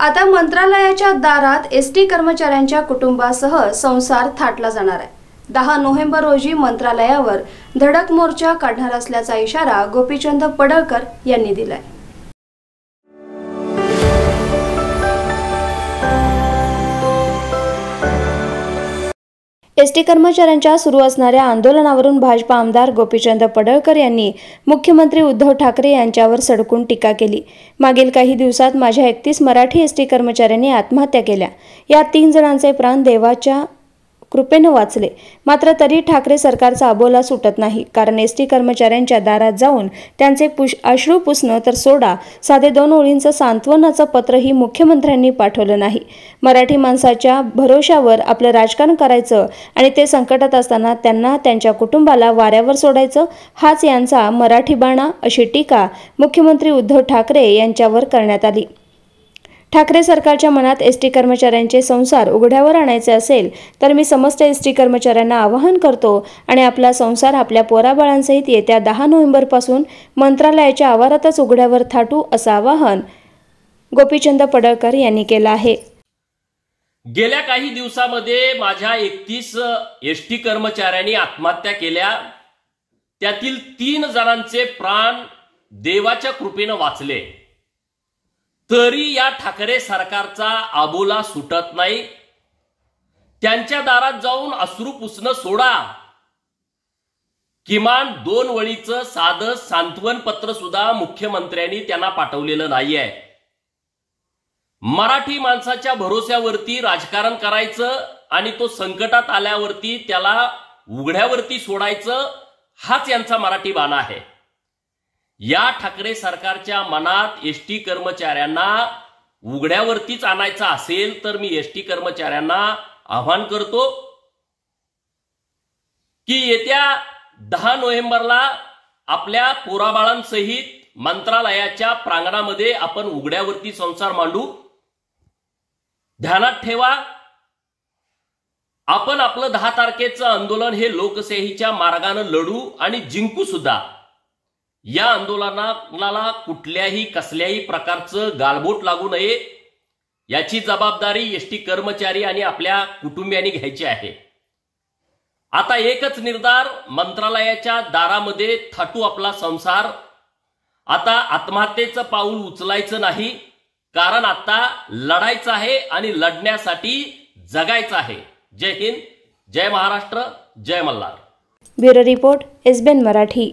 आता मंत्रालयाच्या दारात एस टी कर्मचाऱ्यांच्या कुटुंबासह संसार थाटला जाणार आहे दहा नोव्हेंबर रोजी मंत्रालयावर धडक मोर्चा काढणार असल्याचा इशारा गोपीचंद पडळकर यांनी दिलाय एसटी कर्मचाऱ्यांच्या सुरू असणाऱ्या आंदोलनावरून भाजपा आमदार गोपीचंद पडळकर यांनी मुख्यमंत्री उद्धव ठाकरे यांच्यावर सडकून टीका केली मागील काही दिवसात माझ्या एकतीस मराठी एसटी कर्मचाऱ्यांनी आत्महत्या केल्या या तीन जणांचे प्राण देवाच्या कृपेनं वाचले मात्र तरी ठाकरे सरकारचा अबोला सुटत नाही कारण एस टी कर्मचाऱ्यांच्या दारात जाऊन त्यांचे पुश अश्रू पुसणं तर सोडा साधे दोन ओळींचं सांत्वनाचं पत्रही मुख्यमंत्र्यांनी पाठवलं नाही मराठी माणसाच्या भरोशावर आपलं राजकारण करायचं आणि ते संकटात असताना त्यांना त्यांच्या कुटुंबाला वाऱ्यावर सोडायचं हाच यांचा मराठी बाणा अशी टीका मुख्यमंत्री उद्धव ठाकरे यांच्यावर करण्यात आली ठाकरे सरकारच्या मनात एस टी कर्मचाऱ्यांचे संसार उघड्यावर आणायचे असेल तर मी समस्त एस टी कर्मचाऱ्यांना आवाहन करतो आणि आपला संसार आपल्या पोराबाळांसहित येत्या दहा नोव्हेंबरपासून मंत्रालयाच्या आवारातच उघड्यावर थाटू असं आवाहन गोपीचंद पडळकर यांनी केलं आहे गेल्या काही दिवसामध्ये माझ्या एकतीस एस टी कर्मचाऱ्यांनी आत्महत्या केल्या त्यातील तीन जणांचे प्राण देवाच्या कृपेनं वाचले तरी या ठाकरे सरकारचा आबोला सुटत नाही त्यांच्या दारात जाऊन अश्रू पुसणं सोडा किमान दोन वळीचं साधं सांत्वन पत्र सुद्धा मुख्यमंत्र्यांनी त्यांना पाठवलेलं नाहीये मराठी माणसाच्या भरोस्यावरती राजकारण करायचं आणि तो संकटात आल्यावरती त्याला उघड्यावरती सोडायचं हाच यांचा मराठी बाणा आहे या ठाकरे सरकारच्या मनात एस टी कर्मचाऱ्यांना उघड्यावरतीच आणायचा असेल तर मी एस टी कर्मचाऱ्यांना आव्हान करतो की येत्या दहा नोव्हेंबरला आपल्या पोराबाळांसहित मंत्रालयाच्या प्रांगणामध्ये आपण उघड्यावरती संसार मांडू ध्यानात ठेवा आपण आपलं दहा तारखेचं आंदोलन हे लोकशाहीच्या मार्गाने लढू आणि जिंकू सुद्धा या आंदोलनाला कुठल्याही कसल्याही प्रकारचं गालबोट लागू नये याची जबाबदारी एसटी कर्मचारी आणि आपल्या कुटुंबियांनी घ्यायची आहे आता एकच निर्धार मंत्रालयाच्या दारामध्ये थाटू आपला संसार आता आत्महत्येचं पाऊल उचलायचं नाही कारण आता लढायचं आहे आणि लढण्यासाठी जगायचं आहे जय हिंद जय महाराष्ट्र जय Malhar bureau report SBN Marathi